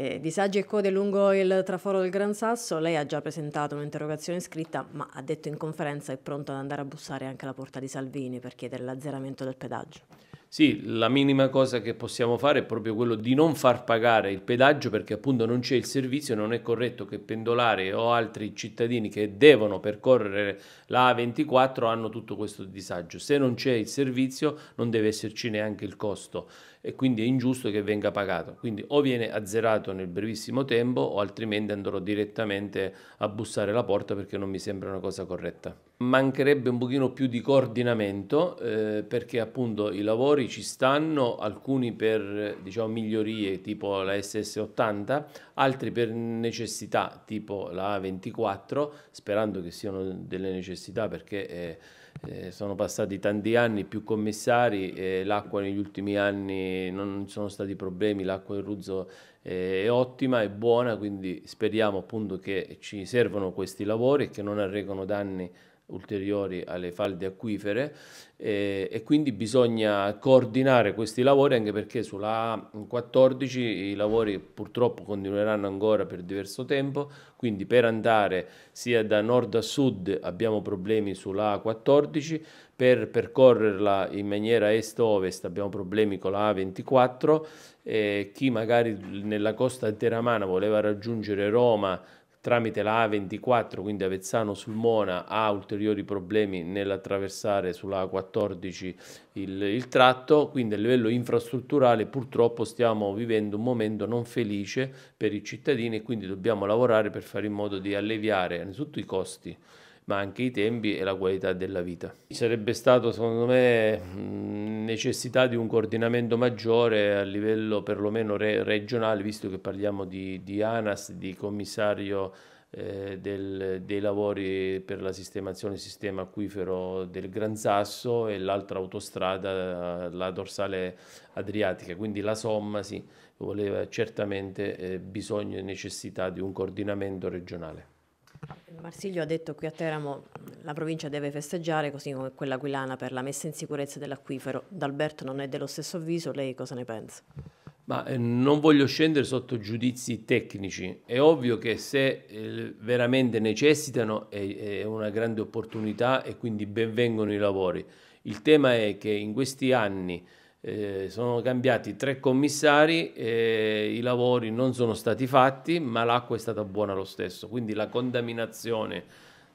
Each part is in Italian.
Eh, disagi e code lungo il traforo del Gran Sasso, lei ha già presentato un'interrogazione scritta, ma ha detto in conferenza è pronto ad andare a bussare anche alla porta di Salvini per chiedere l'azzeramento del pedaggio. Sì, la minima cosa che possiamo fare è proprio quello di non far pagare il pedaggio perché appunto non c'è il servizio, non è corretto che pendolari o altri cittadini che devono percorrere la A24 hanno tutto questo disagio. Se non c'è il servizio non deve esserci neanche il costo e quindi è ingiusto che venga pagato. Quindi o viene azzerato nel brevissimo tempo o altrimenti andrò direttamente a bussare la porta perché non mi sembra una cosa corretta mancherebbe un pochino più di coordinamento eh, perché appunto i lavori ci stanno, alcuni per diciamo, migliorie tipo la SS80, altri per necessità tipo la A24, sperando che siano delle necessità perché eh, eh, sono passati tanti anni, più commissari, l'acqua negli ultimi anni non ci sono stati problemi, l'acqua del Ruzzo eh, è ottima, è buona, quindi speriamo appunto che ci servano questi lavori e che non arrecano danni ulteriori alle falde acquifere eh, e quindi bisogna coordinare questi lavori anche perché sulla A14 i lavori purtroppo continueranno ancora per diverso tempo, quindi per andare sia da nord a sud abbiamo problemi sulla A14, per percorrerla in maniera est-ovest abbiamo problemi con la A24, eh, chi magari nella costa teramana voleva raggiungere Roma tramite la A24, quindi Avezzano Sulmona, ha ulteriori problemi nell'attraversare sulla A14 il, il, tratto, quindi a livello infrastrutturale purtroppo stiamo vivendo un momento non felice per i cittadini e quindi dobbiamo lavorare per fare in modo di alleviare innanzitutto i costi ma anche i tempi e la qualità della vita. Sarebbe stato secondo me necessità di un coordinamento maggiore a livello perlomeno re regionale, visto che parliamo di, di ANAS, di commissario eh, del, dei lavori per la sistemazione del sistema acquifero del Gran Sasso e l'altra autostrada, eh, la dorsale adriatica. Quindi la somma sì, voleva certamente eh, bisogno e necessità di un coordinamento regionale. Marsiglio ha detto qui a Teramo la provincia deve festeggiare così come quella aquilana per la messa in sicurezza dell'acquifero. D'Alberto non è dello stesso avviso, lei cosa ne pensa? Ma eh, non voglio scendere sotto giudizi tecnici, è ovvio che se eh, veramente necessitano è, è, una grande opportunità e quindi benvengono i lavori. Il tema è che in questi anni eh, sono cambiati tre commissari, eh, i lavori non sono stati fatti, ma l'acqua è stata buona lo stesso. Quindi la contaminazione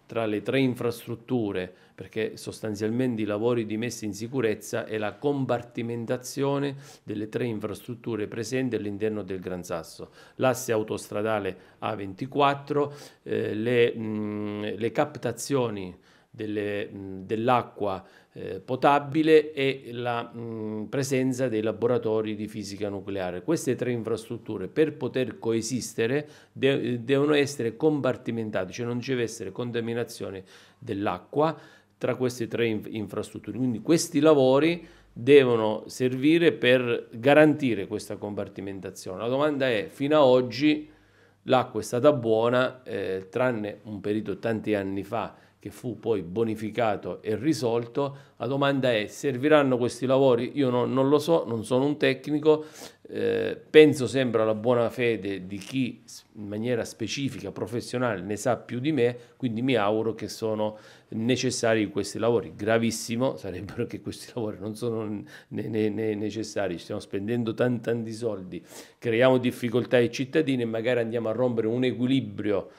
tra le tre infrastrutture, perché sostanzialmente i lavori di messa in sicurezza è la compartimentazione delle tre infrastrutture presenti all'interno del Gran Sasso, l'asse autostradale A24, eh, le, mh, mm, le captazioni delle, dell'acqua eh, potabile e la mh, presenza dei laboratori di fisica nucleare. Queste tre infrastrutture per poter coesistere de- devono essere compartimentate, cioè non ci deve essere contaminazione dell'acqua tra queste tre inf- infrastrutture. Quindi questi lavori devono servire per garantire questa compartimentazione. La domanda è, fino ad oggi l'acqua è stata buona, eh, tranne un periodo tanti anni fa che fu poi bonificato e risolto, la domanda è serviranno questi lavori? Io no, non lo so, non sono un tecnico, eh, penso sempre alla buona fede di chi in maniera specifica, professionale, ne sa più di me, quindi mi auguro che sono necessari questi lavori. Gravissimo sarebbero che questi lavori non sono né, né, né necessari, stiamo spendendo tanti, tanti soldi, creiamo difficoltà ai cittadini e magari andiamo a rompere un equilibrio